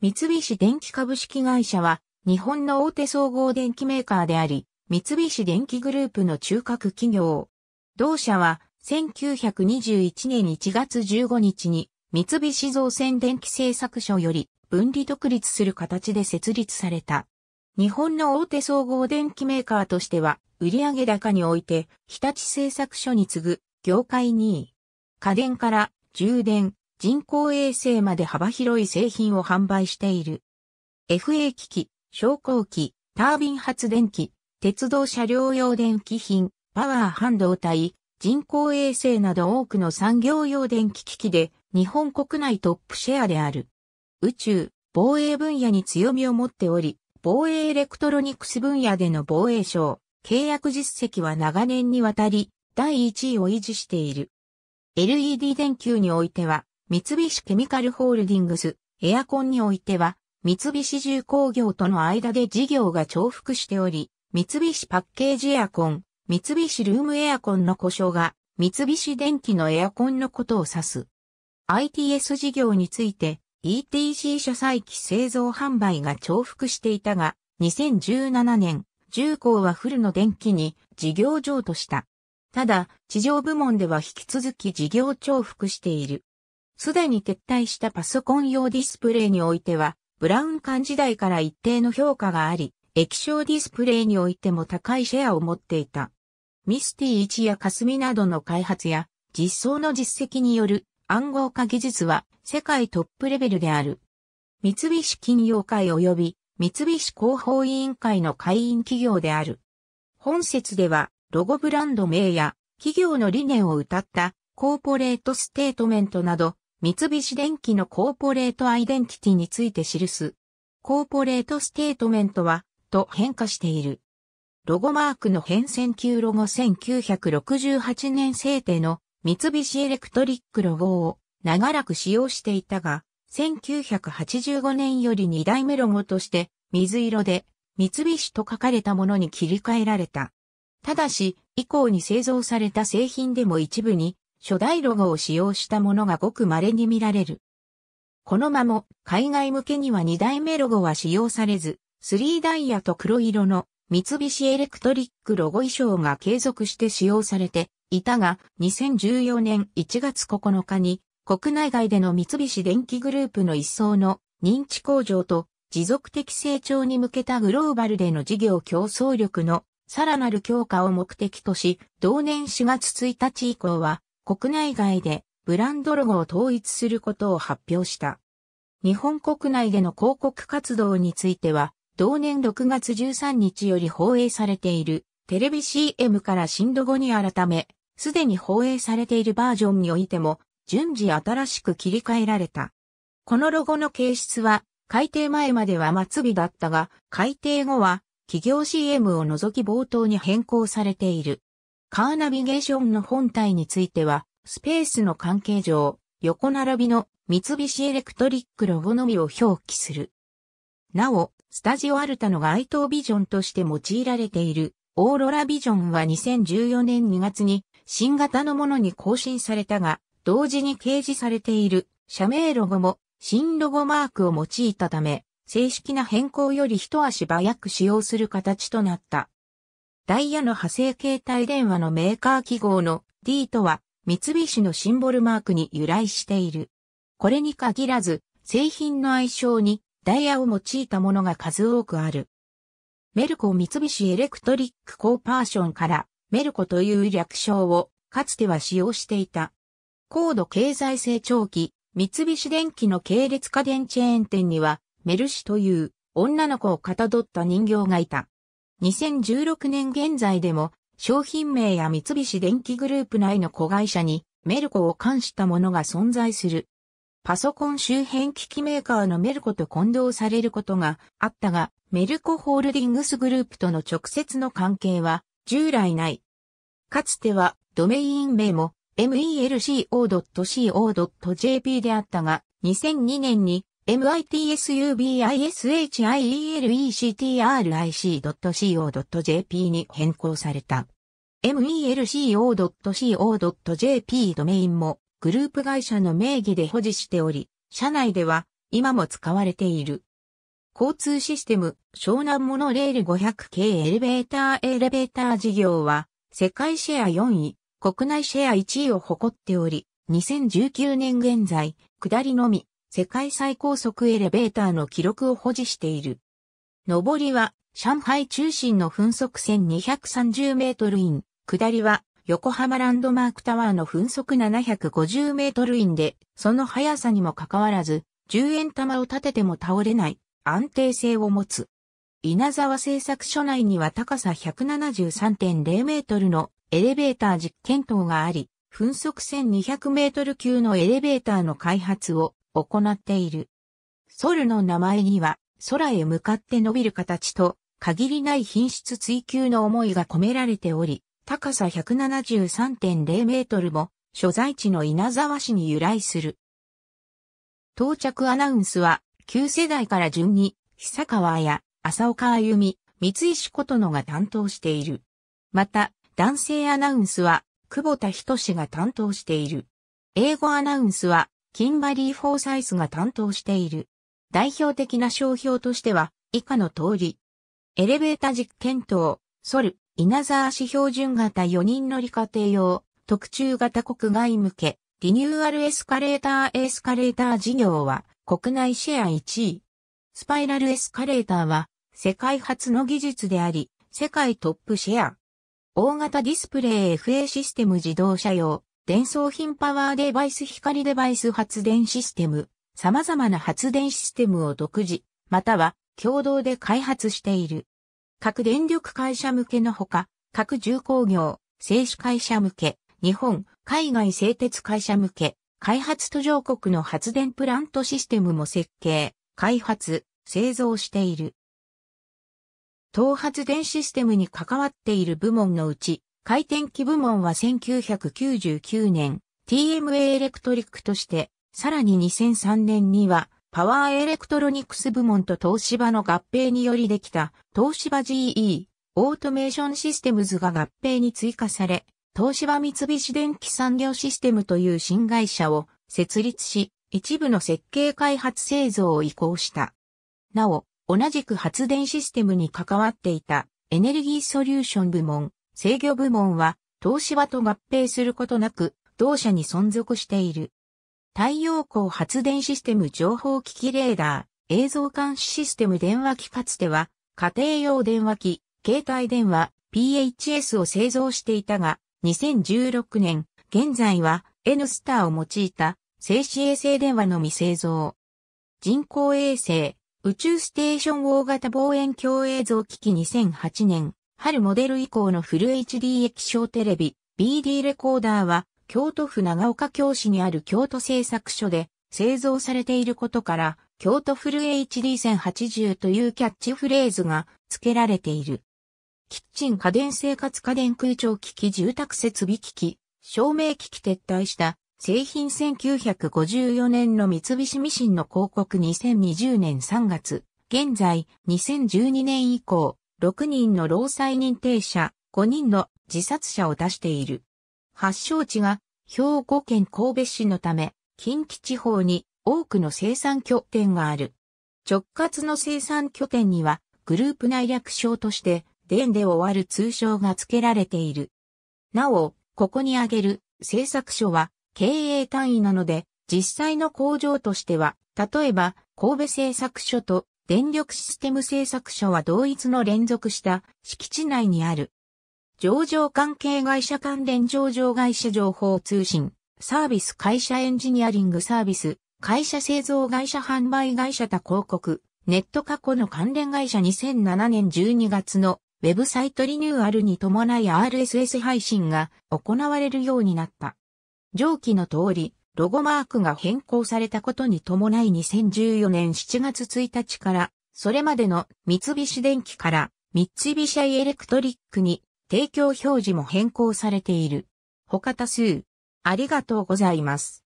三菱電機株式会社は、日本の大手総合電機メーカーであり、三菱電機グループの中核企業。同社は、1921年1月15日に、三菱造船電機製作所より分離独立する形で設立された。日本の大手総合電機メーカーとしては、売上高において、日立製作所に次ぐ、業界2位。家電から充電、人工衛星まで幅広い製品を販売している。FA 機器、昇降機、タービン発電機、鉄道車両用電気品、パワー半導体、人工衛星など多くの産業用電気機器で日本国内トップシェアである。宇宙、防衛分野に強みを持っており、防衛エレクトロニクス分野での防衛省、契約実績は長年にわたり、第1位を維持している。LED 電球においては、三菱ケミカルホールディングス、エアコンにおいては、三菱重工業との間で事業が重複しており、三菱パッケージエアコン、三菱ルームエアコンの故障が、三菱電機のエアコンのことを指す。ITS 事業について、ETC 車載機製造販売が重複していたが、2017年、重工はフルの電気に事業譲渡した。ただ、地上部門では引き続き事業重複している。すでに撤退したパソコン用ディスプレイにおいては、ブラウン管時代から一定の評価があり、液晶ディスプレイにおいても高いシェアを持っていた。ミスティ1やカスミなどの開発や実装の実績による暗号化技術は世界トップレベルである。三菱金融会及び三菱広報委員会の会員企業である。本節ではロゴブランド名や企業の理念を謳ったコーポレートステートメントなど三菱電機のコーポレートアイデンティティについて記す。コーポレートステートメントは、と変化している。ロゴマークの変遷級ロゴ1968年制定の三菱エレクトリックロゴを長らく使用していたが、1985年より2代目ロゴとして水色で三菱と書かれたものに切り替えられた。ただし、以降に製造された製品でも一部に初代ロゴを使用したものがごく稀に見られる。この間も海外向けには2代目ロゴは使用されず、3ダイヤと黒色の三菱エレクトリックロゴ衣装が継続して使用されていたが、2014年1月9日に国内外での三菱電機グループの一層の認知向上と持続的成長に向けたグローバルでの事業競争力のさらなる強化を目的とし、同年4月1日以降は国内外でブランドロゴを統一することを発表した。日本国内での広告活動については、同年6月13日より放映されているテレビ CM から新ロゴに改め、すでに放映されているバージョンにおいても、順次新しく切り替えられた。このロゴの形質は、改定前までは末尾だったが、改定後は、企業 CM を除き冒頭に変更されている。カーナビゲーションの本体については、スペースの関係上、横並びの三菱エレクトリックロゴのみを表記する。なお、スタジオアルタの街頭ビジョンとして用いられているオーロラビジョンは2014年2月に新型のものに更新されたが、同時に掲示されている社名ロゴも新ロゴマークを用いたため、正式な変更より一足早く使用する形となった。ダイヤの派生携帯電話のメーカー記号の D とは三菱のシンボルマークに由来している。これに限らず製品の愛称にダイヤを用いたものが数多くある。メルコ三菱エレクトリックコーパーションからメルコという略称をかつては使用していた。高度経済成長期、三菱電機の系列家電チェーン店にはメルシという女の子をかたどった人形がいた。2016年現在でも、商品名や三菱電機グループ内の子会社にメルコを冠したものが存在する。パソコン周辺機器メーカーのメルコと混同されることがあったが、メルコホールディングスグループとの直接の関係は従来ない。かつてはドメイン名も melco.co.jp であったが、2002年に mitsubiShielectric.co.jp に変更された。melco.co.jp ドメインもグループ会社の名義で保持しており、社内では今も使われている。交通システム湘南モノレール500系エレベーターエレベーター事業は世界シェア4位、国内シェア1位を誇っており、2019年現在、下りのみ世界最高速エレベーターの記録を保持している。上りは、上海中心の分速線230メートルイン、下りは、横浜ランドマークタワーの分速750メートルインで、その速さにもかかわらず、10円玉を立てても倒れない、安定性を持つ。稲沢製作所内には高さ173.0メートルのエレベーター実験棟があり、分速1200メートル級のエレベーターの開発を行っている。ソルの名前には、空へ向かって伸びる形と、限りない品質追求の思いが込められており、高さ173.0メートルも、所在地の稲沢市に由来する。到着アナウンスは、旧世代から順に、久川や浅岡歩美、三石琴野が担当している。また、男性アナウンスは、久保田仁が担当している。英語アナウンスは、キンバリー・フォーサイスが担当している。代表的な商標としては、以下の通り。エレベータ実験棟、ソル、稲沢市標準型4人乗り家庭用、特注型国外向け、リニューアルエスカレーターエスカレーター事業は、国内シェア1位。スパイラルエスカレーターは、世界初の技術であり、世界トップシェア。大型ディスプレイ FA システム自動車用、電装品パワーデバイス光デバイス発電システム、様々な発電システムを独自、または共同で開発している。各電力会社向けのほか、各重工業、製紙会社向け、日本、海外製鉄会社向け、開発途上国の発電プラントシステムも設計、開発、製造している。東発電システムに関わっている部門のうち、回転機部門は1999年 TMA エレクトリックとして、さらに2003年にはパワーエレクトロニクス部門と東芝の合併によりできた東芝 GE オートメーションシステムズが合併に追加され、東芝三菱電機産業システムという新会社を設立し、一部の設計開発製造を移行した。なお、同じく発電システムに関わっていたエネルギーソリューション部門、制御部門は、東芝と合併することなく、同社に存続している。太陽光発電システム情報機器レーダー、映像監視システム電話機かつては、家庭用電話機、携帯電話、PHS を製造していたが、2016年、現在は N スターを用いた静止衛星電話のみ製造。人工衛星、宇宙ステーション大型望遠鏡映像機器2008年、春モデル以降のフル HD 液晶テレビ、BD レコーダーは、京都府長岡京市にある京都製作所で製造されていることから、京都フル HD1080 というキャッチフレーズが付けられている。キッチン家電生活家電空調機器住宅設備機器、照明機器撤退した製品1954年の三菱ミシンの広告2020年3月、現在2012年以降、6人の労災認定者、5人の自殺者を出している。発祥地が兵庫県神戸市のため、近畿地方に多くの生産拠点がある。直轄の生産拠点には、グループ内略称として、デンで終わる通称が付けられている。なお、ここに挙げる製作所は経営単位なので、実際の工場としては、例えば神戸製作所と電力システム製作所は同一の連続した敷地内にある。上場関係会社関連上場会社情報通信、サービス会社エンジニアリングサービス、会社製造会社販売会社他広告、ネット過去の関連会社2007年12月のウェブサイトリニューアルに伴い RSS 配信が行われるようになった。上記の通り、ロゴマークが変更されたことに伴い2014年7月1日から、それまでの三菱電機から三菱エレクトリックに提供表示も変更されている。他多数。ありがとうございます。